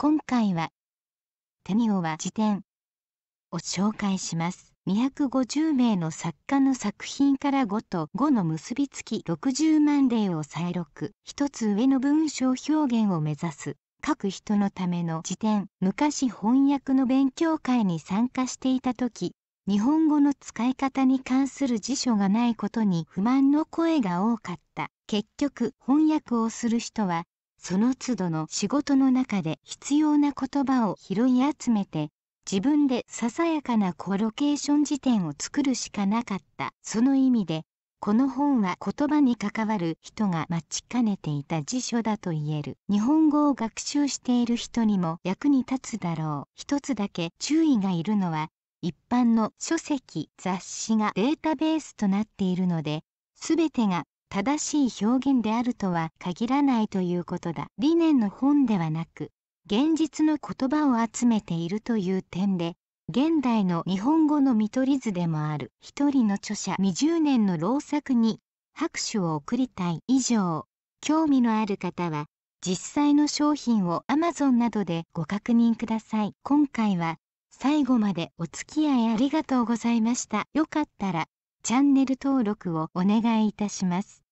今回はテニオは辞典を紹介します250名の作家の作品から5と5の結びつき60万例を再録一つ上の文章表現を目指す各人のための辞典昔翻訳の勉強会に参加していた時日本語の使い方に関する辞書がないことに不満の声が多かった結局翻訳をする人はその都度の仕事の中で必要な言葉を拾い集めて自分でささやかなコロケーション辞典を作るしかなかったその意味でこの本は言葉に関わる人が待ちかねていた辞書だと言える日本語を学習している人にも役に立つだろう一つだけ注意がいるのは一般の書籍雑誌がデータベースとなっているので全てが正しい表現であるとは限らないということだ理念の本ではなく現実の言葉を集めているという点で現代の日本語の見取り図でもある一人の著者20年の老作に拍手を送りたい以上興味のある方は実際の商品を Amazon などでご確認ください今回は最後までお付き合いありがとうございましたよかったらチャンネル登録をお願いいたします